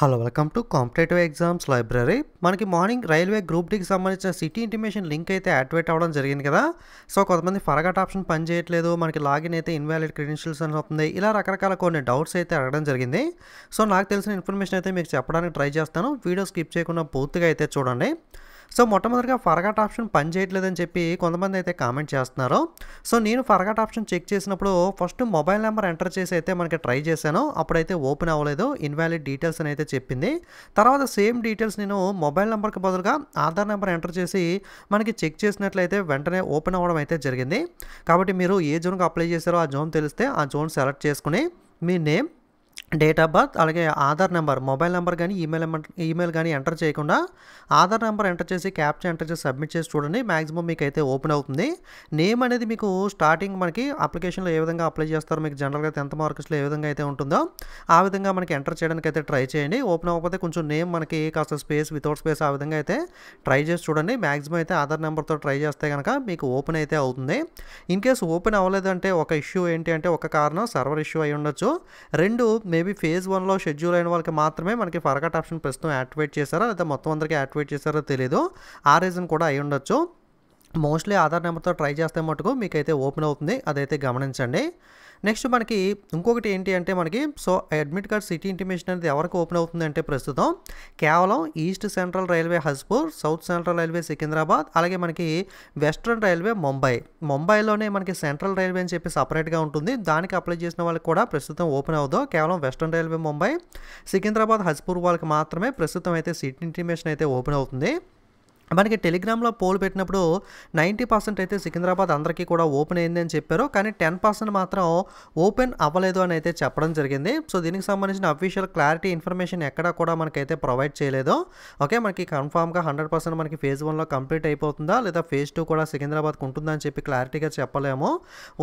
hello welcome to competitive exams library మనకి morning railway group డికి సంబంధించిన సిటీ ఇంటిమేషన్ లింక్ అయితే యాక్టివేట్ అవ్వడం జరిగింది కదా సో కొంతమంది ఫరగట్ ఆప్షన్ పనిచేయట్లేదు మనకి లాగిన్ అయితే ఇన్వాలిడ్ క్రెడెన్షియల్స్ అని అవుతుంది ఇలా రకరకాల కొన్ని డౌట్స్ అయితే అడగడం జరిగింది సో నాకు తెలిసిన ఇన్ఫర్మేషన్ అయితే మీకు చెప్పడానికి ట్రై చేస్తాను వీడియో స్కిప్ చేయకుండా పూర్తిగా అయితే చూడండి సో మొట్టమొదటిగా ఫర్గాట్ ఆప్షన్ పని చేయట్లేదని చెప్పి కొంతమంది అయితే కామెంట్ చేస్తున్నారు సో నేను ఫర్గాట్ ఆప్షన్ చెక్ చేసినప్పుడు ఫస్ట్ మొబైల్ నెంబర్ ఎంటర్ చేసి అయితే మనకి ట్రై చేశాను అప్పుడైతే ఓపెన్ అవ్వలేదు ఇన్వాలిడ్ డీటెయిల్స్ అని అయితే చెప్పింది తర్వాత సేమ్ డీటెయిల్స్ నేను మొబైల్ నెంబర్కి బదులుగా ఆధార్ నెంబర్ ఎంటర్ చేసి మనకి చెక్ చేసినట్లయితే వెంటనే ఓపెన్ అవ్వడం అయితే జరిగింది కాబట్టి మీరు ఏ జోన్కి అప్లై చేశారో ఆ జోన్ తెలిస్తే ఆ జోన్ సెలెక్ట్ చేసుకుని మీ నేమ్ డేట్ ఆఫ్ బర్త్ అలాగే ఆధార్ నెంబర్ మొబైల్ నెంబర్ కానీ ఈమెయిల్ ఈమెయిల్ కానీ ఎంటర్ చేయకుండా ఆధార్ నెంబర్ ఎంటర్ చేసి క్యాప్చర్ ఎంటర్ చేసి సబ్మిట్ చేసి చూడండి మ్యాక్సిమం మీకు అయితే ఓపెన్ అవుతుంది నేమ్ అనేది మీకు స్టార్టింగ్ మనకి అప్లికేషన్లో ఏ విధంగా అప్లై చేస్తారో మీకు జనరల్గా టెన్త్ మార్క్స్లో ఏ విధంగా అయితే ఉంటుందో ఆ విధంగా మనకి ఎంటర్ చేయడానికి అయితే ట్రై చేయండి ఓపెన్ అవ్వకపోతే కొంచెం నేమ్ మనకి కాస్త స్పేస్ వితౌట్ స్పేస్ ఆ విధంగా అయితే ట్రై చేసి చూడండి మ్యాక్సిమం అయితే ఆధార్ నెంబర్తో ట్రై చేస్తే కనుక మీకు ఓపెన్ అయితే అవుతుంది ఇన్ కేసు ఓపెన్ అవ్వలేదంటే ఒక ఇష్యూ ఏంటి అంటే ఒక కారణం సర్వర్ ఇష్యూ అయి ఉండొచ్చు రెండు మేబీ ఫేజ్ వన్లో షెడ్యూల్ అయిన వాళ్ళకి మాత్రమే మనకి ఫరకట్ ఆప్షన్ ప్రస్తుతం యాక్టివేట్ చేశారా లేదా మొత్తం అందరికీ యాక్టివేట్ చేశారో తెలియదు ఆ రీజన్ కూడా అయి ఉండొచ్చు మోస్ట్లీ ఆధార్ నెంబర్తో ట్రై చేస్తే మటుకు మీకైతే ఓపెన్ అవుతుంది అదైతే గమనించండి నెక్స్ట్ మనకి ఇంకొకటి ఏంటి అంటే మనకి so admit card city intimation అనేది ఎవరికి ఓపెన్ అవుతుంది అంటే ప్రస్తుతం కేవలం east central railway Hajipur south central railway Secunderabad అలాగే మనకి వెస్ట్రన్ రైల్వే ముంబై ముంబైలోనే మనకి సెంట్రల్ రైల్వే అని చెప్పి సపరేట్గా ఉంటుంది దానికి అప్లై చేసిన వాళ్ళకి కూడా ప్రస్తుతం ఓపెన్ అవుదో కేవలం వెస్ట్రన్ రైల్వే ముంబై సికింద్రాబాద్ హజ్పూర్ వాళ్ళకి మాత్రమే ప్రస్తుతం అయితే సిటీ ఇంటిమేషన్ అయితే ఓపెన్ అవుతుంది మనకి టెలిగ్రామ్లో పోల్ పెట్టినప్పుడు నైంటీ పర్సెంట్ అయితే సికింద్రాబాద్ అందరికీ కూడా ఓపెన్ అయింది అని చెప్పారు కానీ టెన్ పర్సెంట్ మాత్రం ఓపెన్ అవ్వలేదు అని అయితే చెప్పడం జరిగింది సో దీనికి సంబంధించిన అఫీషియల్ క్లారిటీ ఇన్ఫర్మేషన్ ఎక్కడా కూడా మనకైతే ప్రొవైడ్ చేయలేదు ఓకే మనకి కన్ఫామ్గా హండ్రెడ్ పర్సెంట్ మనకి ఫేజ్ వన్లో కంప్లీట్ అయిపోతుందా లేదా ఫేజ్ టూ కూడా సికింద్రాబాద్కి ఉంటుందా అని చెప్పి క్లారిటీగా చెప్పలేము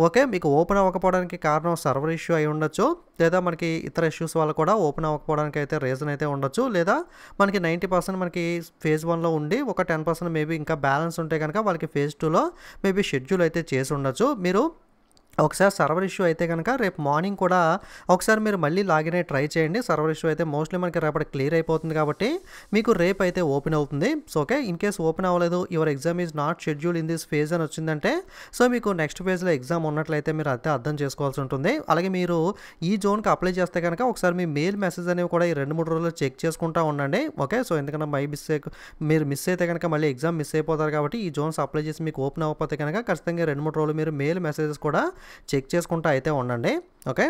ఓకే మీకు ఓపెన్ అవ్వకపోవడానికి కారణం సర్వర్ ఇష్యూ అయి ఉండొచ్చు లేదా మనకి ఇతర ఇష్యూస్ వల్ల కూడా ఓపెన్ అవ్వకపోవడానికి అయితే రీజన్ అయితే ఉండొచ్చు లేదా మనకి నైంటీ పర్సెంట్ మనకి ఫేజ్ వన్లో ఉండి ఒక టెన్ పర్సెంట్ మేబీ ఇంకా బ్యాలెన్స్ ఉంటే కనుక వాళ్ళకి ఫేజ్ టూలో మేబీ షెడ్యూల్ అయితే చేసి ఉండొచ్చు మీరు ఒకసారి సర్వర్ ఇష్యూ అయితే కనుక రేపు మార్నింగ్ కూడా ఒకసారి మీరు మళ్ళీ లాగిన్ అయ్యి ట్రై చేయండి సర్వర్ ఇష్యూ అయితే మోస్ట్లీ మనకి రేపటి క్లియర్ అయిపోతుంది కాబట్టి మీకు రేపు అయితే ఓపెన్ అవుతుంది so okay in case open అవ్వలేదు your exam is not schedule in this phase అని వచ్చిందంటే సో మీకు నెక్స్ట్ ఫేజ్లో ఎగ్జామ్ ఉన్నట్లయితే మీరు అయితే అర్థం చేసుకోవాల్సి ఉంటుంది అలాగే మీరు ఈ జోన్కి అప్లై చేస్తే కనుక ఒకసారి మీ మెయిల్ మెసేజ్ అనేవి కూడా ఈ రెండు మూడు రోజుల్లో చెక్ చేసుకుంటా ఉండండి ఓకే సో ఎందుకంటే మై మిస్ మీరు మిస్ అయితే కనుక మళ్ళీ ఎగ్జామ్ మిస్ అయిపోతారు కాబట్టి ఈ జోన్స్ అప్లై చేసి మీకు ఓపెన్ అవ్వకపోతే కనుక ఖచ్చితంగా రెండు మూడు రోజులు మీరు మెయిల్ మెసేజెస్ కూడా చెక్ చేసుకుంటూ అయితే ఉండండి ఓకే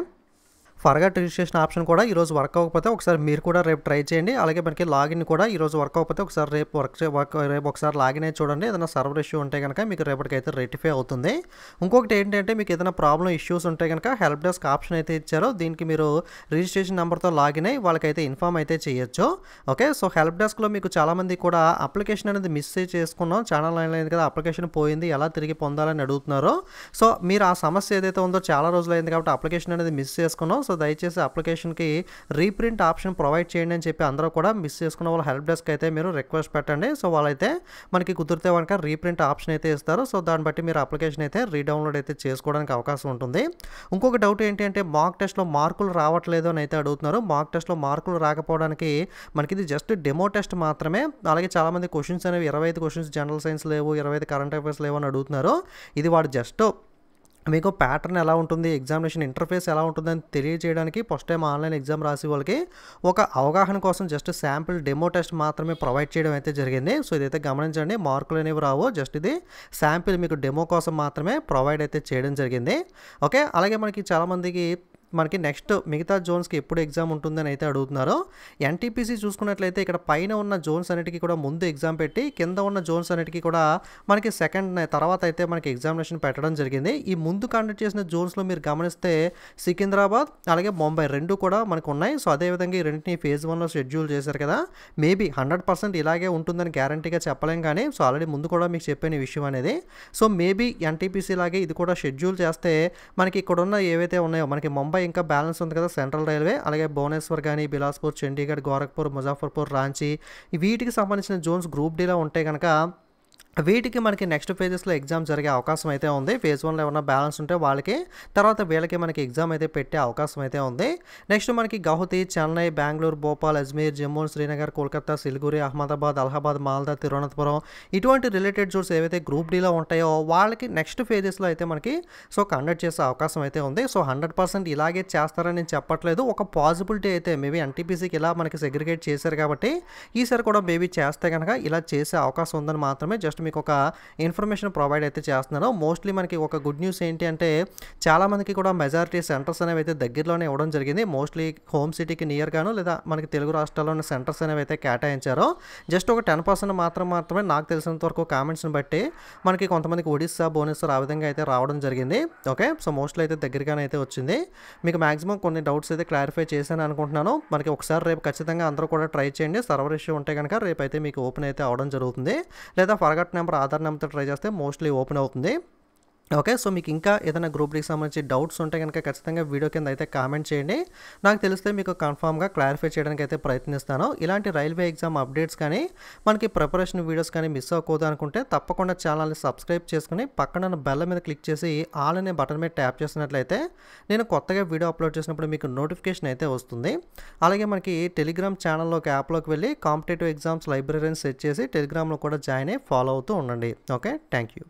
ఫర్గాట్ రిజిస్ట్రేషన్ ఆప్షన్ కూడా ఈరోజు వర్క్ అవ్వకపోతే ఒకసారి మీరు కూడా రేపు ట్రై చేయండి అలాగే మనకి లాగిన్ కూడా ఈరోజు వర్క్ అవ్వకపోతే ఒకసారి రేపు వర్క్ వర్క్ రేపు ఒకసారి లాగిన్ అయ్యి చూడండి ఏదైనా సర్వర్ ఇష్యూ ఉంటే కనుక మీకు రేపటికైతే రెటిఫై అవుతుంది ఇంకొకటి ఏంటంటే మీకు ఏదైనా ప్రాబ్లం ఇష్యూస్ ఉంటే కనుక హెల్ప్ డెస్క్ ఆప్షన్ అయితే ఇచ్చారో దీనికి మీరు రిజిస్ట్రేషన్ నెంబర్తో లాగిన్ అయ్యి వాళ్ళకైతే ఇన్ఫామ్ అయితే చేయొచ్చు ఓకే సో హెల్ప్ డెస్క్లో మీకు చాలామంది కూడా అప్లికేషన్ అనేది మిస్ చేసుకున్నాం ఛానల్ అయినది కదా అప్లికేషన్ పోయింది ఎలా తిరిగి పొందాలని అడుగుతున్నారు సో మీరు ఆ సమస్య ఏదైతే ఉందో చాలా రోజులు అయింది కాబట్టి అప్లికేషన్ అనేది మిస్ చేసుకున్నాం సో దయచేసి అప్లికేషన్కి రీప్రింట్ ఆప్షన్ ప్రొవైడ్ చేయండి అని చెప్పి అందరూ కూడా మిస్ చేసుకున్న వాళ్ళ హెల్ప్ డెస్క్ అయితే మీరు రిక్వెస్ట్ పెట్టండి సో వాళ్ళైతే మనకి కుదిరితే కనుక రీప్రింట్ ఆప్షన్ అయితే ఇస్తారు సో దాన్ని బట్టి మీరు అప్లికేషన్ అయితే రీడౌన్లోడ్ అయితే చేసుకోవడానికి అవకాశం ఉంటుంది ఇంకొక డౌట్ ఏంటి అంటే మాక్ టెస్ట్లో మార్కులు రావట్లేదు అని అయితే అడుగుతున్నారు మాక్ టెస్ట్లో మార్కులు రాకపోవడానికి మనకి ఇది జస్ట్ డెమో టెస్ట్ మాత్రమే అలాగే చాలామంది క్వశ్చన్స్ అనేవి ఇరవై ఐదు క్వశ్చన్స్ జనరల్ సైన్స్ లేవు ఇరవై ఐదు కరెంట్ అఫైర్స్ లేవు అని అడుగుతున్నారు ఇది వాడు జస్ట్ మీకు ప్యాటర్న్ ఎలా ఉంటుంది ఎగ్జామినేషన్ ఇంటర్ఫేస్ ఎలా ఉంటుందని తెలియజేయడానికి ఫస్ట్ టైం ఆన్లైన్ ఎగ్జామ్ రాసే వాళ్ళకి ఒక అవగాహన కోసం జస్ట్ శాంపిల్ డెమో టెస్ట్ మాత్రమే ప్రొవైడ్ చేయడం అయితే జరిగింది సో ఇదైతే గమనించండి మార్కులు అనేవి రావు జస్ట్ ఇది శాంపిల్ మీకు డెమో కోసం మాత్రమే ప్రొవైడ్ అయితే చేయడం జరిగింది ఓకే అలాగే మనకి చాలామందికి మనకి నెక్స్ట్ మిగతా జోన్స్కి ఎప్పుడు ఎగ్జామ్ ఉంటుందని అయితే అడుగుతున్నారో ఎన్టీపీసీ చూసుకున్నట్లయితే ఇక్కడ పైన ఉన్న జోన్స్ అన్నిటికీ కూడా ముందు ఎగ్జామ్ పెట్టి కింద ఉన్న జోన్స్ అన్నిటికీ కూడా మనకి సెకండ్ తర్వాత అయితే మనకి ఎగ్జామినేషన్ పెట్టడం జరిగింది ఈ ముందు కండక్ట్ చేసిన జోన్స్లో మీరు గమనిస్తే సికింద్రాబాద్ అలాగే ముంబై రెండు కూడా మనకు ఉన్నాయి సో అదేవిధంగా ఈ రెండింటిని ఫేజ్ వన్లో షెడ్యూల్ చేశారు కదా మేబీ హండ్రెడ్ పర్సెంట్ ఇలాగే ఉంటుందని గ్యారంటీగా చెప్పలేం కానీ సో ఆల్రెడీ ముందు కూడా మీకు చెప్పిన విషయం అనేది సో మేబీ ఎన్టీపీసీ లాగే ఇది కూడా షెడ్యూల్ చేస్తే మనకి ఇక్కడ ఉన్న ఏవైతే ఉన్నాయో మనకి ముంబై తొంభై ఇంకా బ్యాలెన్స్ ఉంది కదా సెంట్రల్ రైల్వే అలాగే భువనేశ్వర్ కానీ బిలాస్పూర్ చండీగఢ్ గోరఖ్పూర్ ముజాఫర్పూర్ రాంచీ వీటికి సంబంధించిన జోన్స్ గ్రూప్ డీలో ఉంటే కనుక వీటికి మనకి నెక్స్ట్ ఫేజెస్లో ఎగ్జామ్ జరిగే అవకాశం అయితే ఉంది ఫేజ్ వన్లో ఏమైనా బ్యాలెన్స్ ఉంటే వాళ్ళకి తర్వాత వీళ్ళకి మనకి ఎగ్జామ్ అయితే పెట్టే అవకాశం అయితే ఉంది నెక్స్ట్ మనకి గౌహతి చెన్నై బెంగళూరు భోపాల్ అజ్మీర్ జమ్మూ శ్రీనగర్ కోల్కతా సిలిగురి అహ్మదాబాద్ అలహాబాద్ మాల్దా తిరువనంతపురం ఇటువంటి రిలేటెడ్ జోడ్స్ ఏవైతే గ్రూప్ డీలో ఉంటాయో వాళ్ళకి నెక్స్ట్ ఫేజెస్లో అయితే మనకి సో కండక్ట్ చేసే అవకాశం అయితే ఉంది సో హండ్రెడ్ పర్సెంట్ ఇలాగే చేస్తారని నేను చెప్పట్లేదు ఒక పాసిబిలిటీ అయితే మేబీ ఎన్టీపీసీకి ఇలా మనకి సెగ్రిగేట్ చేశారు కాబట్టి ఈసారి కూడా మేబీ చేస్తే కనుక ఇలా చేసే అవకాశం ఉందని మాత్రమే జస్ట్ మీకు ఒక ఇన్ఫర్మేషన్ ప్రొవైడ్ అయితే చేస్తున్నాను మోస్ట్లీ మనకి ఒక గుడ్ న్యూస్ ఏంటి అంటే చాలామందికి కూడా మెజారిటీ సెంటర్స్ అనేవి అయితే దగ్గరలోనే ఇవ్వడం జరిగింది మోస్ట్లీ హోమ్ సిటీకి నియర్గాను లేదా మనకి తెలుగు రాష్ట్రాల్లోని సెంటర్స్ అనేవి అయితే కేటాయించారు జస్ట్ ఒక టెన్ పర్సెంట్ మాత్రం మాత్రమే నాకు తెలిసినంత వరకు కామెంట్స్ని బట్టి మనకి కొంతమందికి ఒడిస్సా భువనేశ్వర్ ఆ విధంగా అయితే రావడం జరిగింది ఓకే సో మోస్ట్లీ అయితే దగ్గరగానే అయితే వచ్చింది మీకు మాక్సిమం కొన్ని డౌట్స్ అయితే క్లారిఫై చేశాను అనుకుంటున్నాను మనకి ఒకసారి రేపు ఖచ్చితంగా అందరూ కూడా ట్రై చేయండి సర్వర్ ఇష్యూ ఉంటే కనుక రేపు అయితే మీకు ఓపెన్ అయితే అవడం జరుగుతుంది లేదా ఫర్గట్ నెంబర్ ఆధార్ నెంబర్తో ట్రై చేస్తే మోస్ట్లీ ఓపెన్ అవుతుంది ఓకే సో మీకు ఇంకా ఏదైనా గ్రూప్కి సంబంధించి డౌట్స్ ఉంటే కనుక ఖచ్చితంగా వీడియో కింద అయితే కామెంట్ చేయండి నాకు తెలిస్తే మీకు కన్ఫామ్గా క్లారిఫై చేయడానికి అయితే ప్రయత్నిస్తాను ఇలాంటి రైల్వే ఎగ్జామ్ అప్డేట్స్ కానీ మనకి ప్రిపరేషన్ వీడియోస్ కానీ మిస్ అవ్వకూడదు అనుకుంటే తప్పకుండా ఛానల్ని సబ్స్క్రైబ్ చేసుకుని పక్కన బెల్ల మీద క్లిక్ చేసి ఆల్ అనే బటన్ మీద ట్యాప్ చేసినట్లయితే నేను కొత్తగా వీడియో అప్లోడ్ చేసినప్పుడు మీకు నోటిఫికేషన్ అయితే వస్తుంది అలాగే మనకి టెలిగ్రామ్ ఛానల్లోకి యాప్లోకి వెళ్ళి కాంపిటేటివ్ ఎగ్జామ్స్ లైబ్రరీని సెట్ చేసి టెలిగ్రామ్లో కూడా జాయిన్ అయ్యి ఫాలో అవుతూ ఉండండి ఓకే థ్యాంక్ యూ